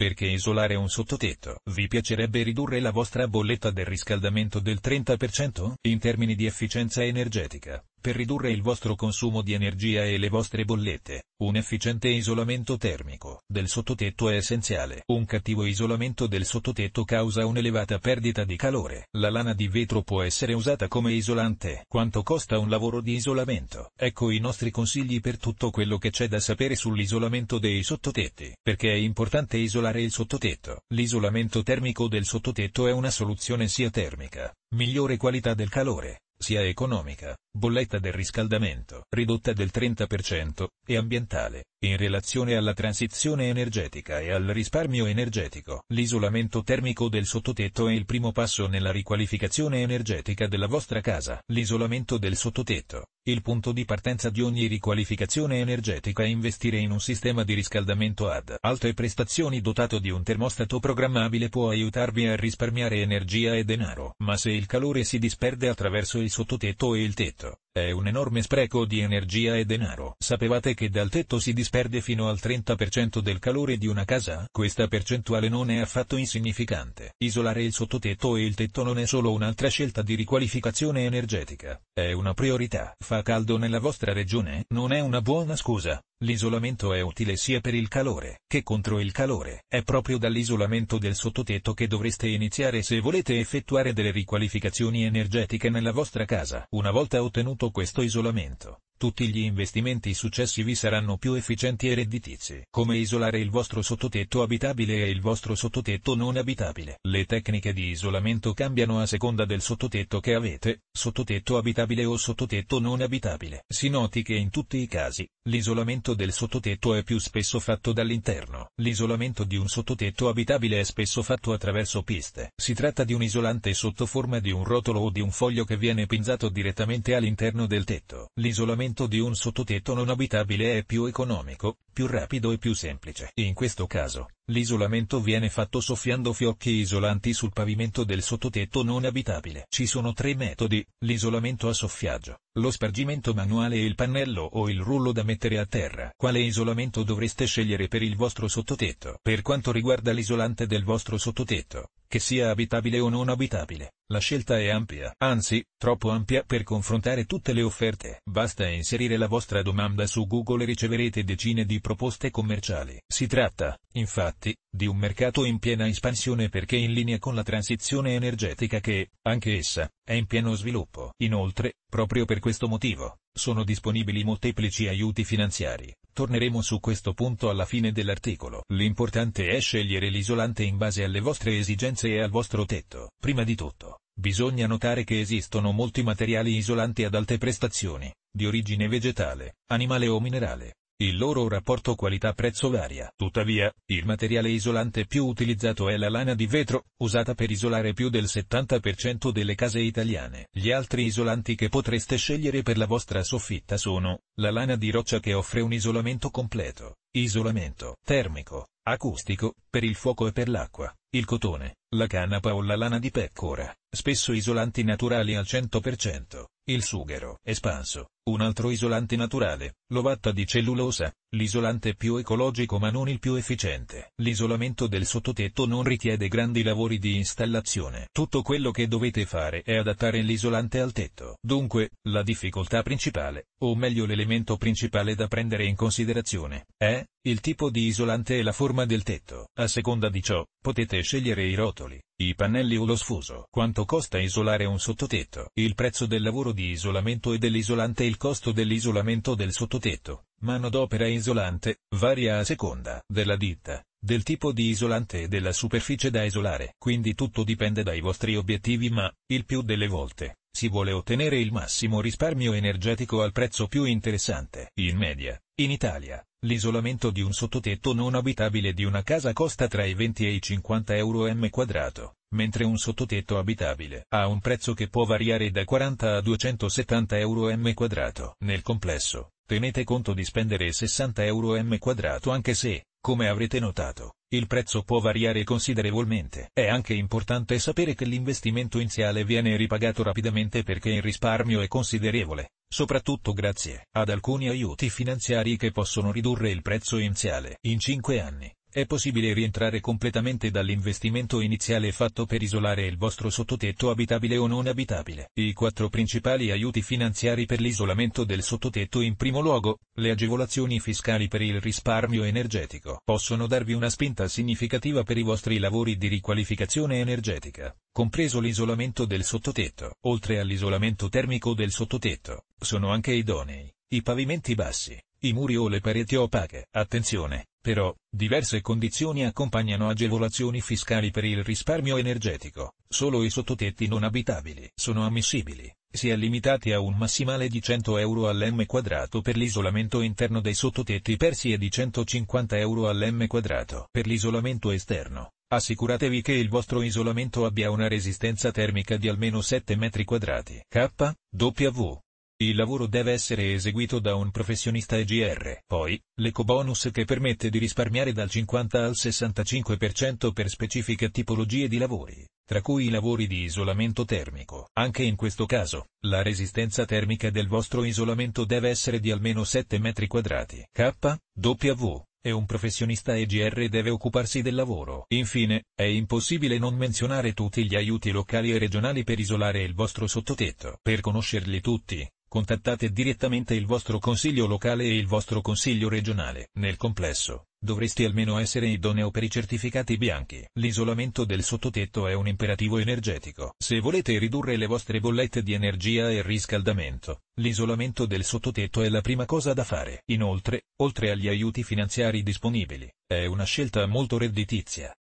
Perché isolare un sottotetto? Vi piacerebbe ridurre la vostra bolletta del riscaldamento del 30% in termini di efficienza energetica? per ridurre il vostro consumo di energia e le vostre bollette. Un efficiente isolamento termico del sottotetto è essenziale. Un cattivo isolamento del sottotetto causa un'elevata perdita di calore. La lana di vetro può essere usata come isolante. Quanto costa un lavoro di isolamento? Ecco i nostri consigli per tutto quello che c'è da sapere sull'isolamento dei sottotetti. Perché è importante isolare il sottotetto? L'isolamento termico del sottotetto è una soluzione sia termica, migliore qualità del calore, sia economica, bolletta del riscaldamento ridotta del 30%, e ambientale, in relazione alla transizione energetica e al risparmio energetico, l'isolamento termico del sottotetto è il primo passo nella riqualificazione energetica della vostra casa. L'isolamento del sottotetto, il punto di partenza di ogni riqualificazione energetica è investire in un sistema di riscaldamento ad alte prestazioni dotato di un termostato programmabile può aiutarvi a risparmiare energia e denaro. Ma se il calore si disperde attraverso il sottotetto e il tetto, è un enorme spreco di energia e denaro. Sapevate che dal tetto si disperde fino al 30% del calore di una casa? Questa percentuale non è affatto insignificante. Isolare il sottotetto e il tetto non è solo un'altra scelta di riqualificazione energetica. È una priorità. Fa caldo nella vostra regione? Non è una buona scusa. L'isolamento è utile sia per il calore che contro il calore. È proprio dall'isolamento del sottotetto che dovreste iniziare se volete effettuare delle riqualificazioni energetiche nella vostra casa. Una volta ottenuto questo isolamento, tutti gli investimenti successivi saranno più efficienti e redditizi. Come isolare il vostro sottotetto abitabile e il vostro sottotetto non abitabile. Le tecniche di isolamento cambiano a seconda del sottotetto che avete, sottotetto abitabile o sottotetto non abitabile. Si noti che in tutti i casi, l'isolamento del sottotetto è più spesso fatto dall'interno. L'isolamento di un sottotetto abitabile è spesso fatto attraverso piste. Si tratta di un isolante sotto forma di un rotolo o di un foglio che viene pinzato direttamente all'interno del tetto. L'isolamento l'affittamento di un sottotetto non abitabile è più economico, più rapido e più semplice. In questo caso, L'isolamento viene fatto soffiando fiocchi isolanti sul pavimento del sottotetto non abitabile. Ci sono tre metodi, l'isolamento a soffiaggio, lo spargimento manuale e il pannello o il rullo da mettere a terra. Quale isolamento dovreste scegliere per il vostro sottotetto? Per quanto riguarda l'isolante del vostro sottotetto, che sia abitabile o non abitabile, la scelta è ampia, anzi, troppo ampia per confrontare tutte le offerte. Basta inserire la vostra domanda su Google e riceverete decine di proposte commerciali. Si tratta, infatti, infatti, di un mercato in piena espansione perché in linea con la transizione energetica che, anche essa, è in pieno sviluppo. Inoltre, proprio per questo motivo, sono disponibili molteplici aiuti finanziari. Torneremo su questo punto alla fine dell'articolo. L'importante è scegliere l'isolante in base alle vostre esigenze e al vostro tetto. Prima di tutto, bisogna notare che esistono molti materiali isolanti ad alte prestazioni, di origine vegetale, animale o minerale, il loro rapporto qualità-prezzo varia. Tuttavia, il materiale isolante più utilizzato è la lana di vetro, usata per isolare più del 70% delle case italiane. Gli altri isolanti che potreste scegliere per la vostra soffitta sono, la lana di roccia che offre un isolamento completo, isolamento termico, acustico, per il fuoco e per l'acqua, il cotone, la canapa o la lana di pecora, spesso isolanti naturali al 100%, il sughero espanso, un altro isolante naturale, l'ovatta di cellulosa, L'isolante più ecologico ma non il più efficiente. L'isolamento del sottotetto non richiede grandi lavori di installazione. Tutto quello che dovete fare è adattare l'isolante al tetto. Dunque, la difficoltà principale, o meglio l'elemento principale da prendere in considerazione, è, il tipo di isolante e la forma del tetto. A seconda di ciò, potete scegliere i rotoli, i pannelli o lo sfuso. Quanto costa isolare un sottotetto? Il prezzo del lavoro di isolamento e dell'isolante e il costo dell'isolamento del sottotetto. Manodopera isolante, varia a seconda della ditta, del tipo di isolante e della superficie da isolare. Quindi tutto dipende dai vostri obiettivi ma, il più delle volte, si vuole ottenere il massimo risparmio energetico al prezzo più interessante. In media, in Italia, l'isolamento di un sottotetto non abitabile di una casa costa tra i 20 e i 50 euro m2, mentre un sottotetto abitabile ha un prezzo che può variare da 40 a 270 euro m2. Nel complesso, tenete conto di spendere 60 euro m2 anche se, come avrete notato, il prezzo può variare considerevolmente. È anche importante sapere che l'investimento iniziale viene ripagato rapidamente perché il risparmio è considerevole, soprattutto grazie ad alcuni aiuti finanziari che possono ridurre il prezzo iniziale in 5 anni. È possibile rientrare completamente dall'investimento iniziale fatto per isolare il vostro sottotetto abitabile o non abitabile. I quattro principali aiuti finanziari per l'isolamento del sottotetto in primo luogo, le agevolazioni fiscali per il risparmio energetico, possono darvi una spinta significativa per i vostri lavori di riqualificazione energetica, compreso l'isolamento del sottotetto. Oltre all'isolamento termico del sottotetto, sono anche idonei i pavimenti bassi, i muri o le pareti opache. Attenzione! Però, diverse condizioni accompagnano agevolazioni fiscali per il risparmio energetico, solo i sottotetti non abitabili sono ammissibili, si è limitati a un massimale di 100 euro all'm quadrato per l'isolamento interno dei sottotetti persi e di 150 euro all'm quadrato per l'isolamento esterno. Assicuratevi che il vostro isolamento abbia una resistenza termica di almeno 7 m2. K, W, il lavoro deve essere eseguito da un professionista EGR. Poi, l'ecobonus che permette di risparmiare dal 50 al 65% per specifiche tipologie di lavori, tra cui i lavori di isolamento termico. Anche in questo caso, la resistenza termica del vostro isolamento deve essere di almeno 7 m2. K, W, e un professionista EGR deve occuparsi del lavoro. Infine, è impossibile non menzionare tutti gli aiuti locali e regionali per isolare il vostro sottotetto. Per conoscerli tutti, contattate direttamente il vostro consiglio locale e il vostro consiglio regionale. Nel complesso, dovresti almeno essere idoneo per i certificati bianchi. L'isolamento del sottotetto è un imperativo energetico. Se volete ridurre le vostre bollette di energia e riscaldamento, l'isolamento del sottotetto è la prima cosa da fare. Inoltre, oltre agli aiuti finanziari disponibili, è una scelta molto redditizia.